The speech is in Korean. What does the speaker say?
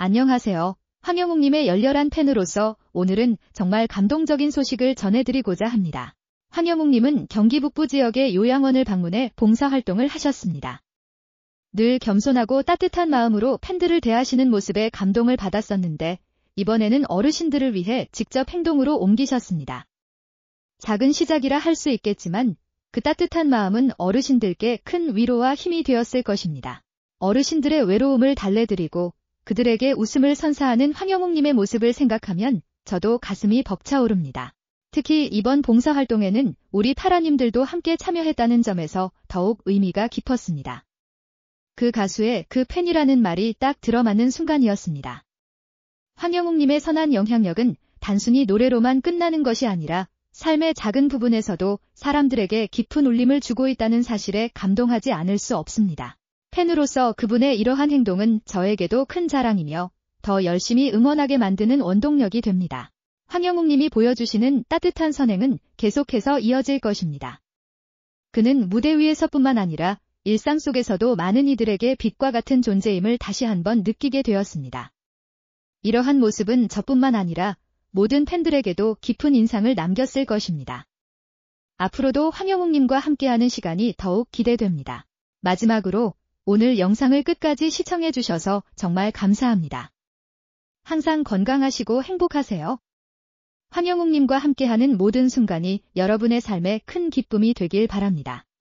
안녕하세요. 황영웅님의 열렬한 팬으로서 오늘은 정말 감동적인 소식을 전해드리고자 합니다. 황영웅님은 경기 북부 지역의 요양원을 방문해 봉사활동을 하셨습니다. 늘 겸손하고 따뜻한 마음으로 팬들을 대하시는 모습에 감동을 받았었는데 이번에는 어르신들을 위해 직접 행동으로 옮기셨습니다. 작은 시작이라 할 수 있겠지만 그 따뜻한 마음은 어르신들께 큰 위로와 힘이 되었을 것입니다. 어르신들의 외로움을 달래드리고 그들에게 웃음을 선사하는 황영웅님의 모습을 생각하면 저도 가슴이 벅차오릅니다. 특히 이번 봉사활동에는 우리 파라님들도 함께 참여했다는 점에서 더욱 의미가 깊었습니다. 그 가수의 그 팬이라는 말이 딱 들어맞는 순간이었습니다. 황영웅님의 선한 영향력은 단순히 노래로만 끝나는 것이 아니라 삶의 작은 부분에서도 사람들에게 깊은 울림을 주고 있다는 사실에 감동하지 않을 수 없습니다. 팬으로서 그분의 이러한 행동은 저에게도 큰 자랑이며 더 열심히 응원하게 만드는 원동력이 됩니다. 황영웅님이 보여주시는 따뜻한 선행은 계속해서 이어질 것입니다. 그는 무대 위에서뿐만 아니라 일상 속에서도 많은 이들에게 빛과 같은 존재임을 다시 한번 느끼게 되었습니다. 이러한 모습은 저뿐만 아니라 모든 팬들에게도 깊은 인상을 남겼을 것입니다. 앞으로도 황영웅님과 함께하는 시간이 더욱 기대됩니다. 마지막으로 오늘 영상을 끝까지 시청해주셔서 정말 감사합니다. 항상 건강하시고 행복하세요. 황영웅님과 함께하는 모든 순간이 여러분의 삶에 큰 기쁨이 되길 바랍니다.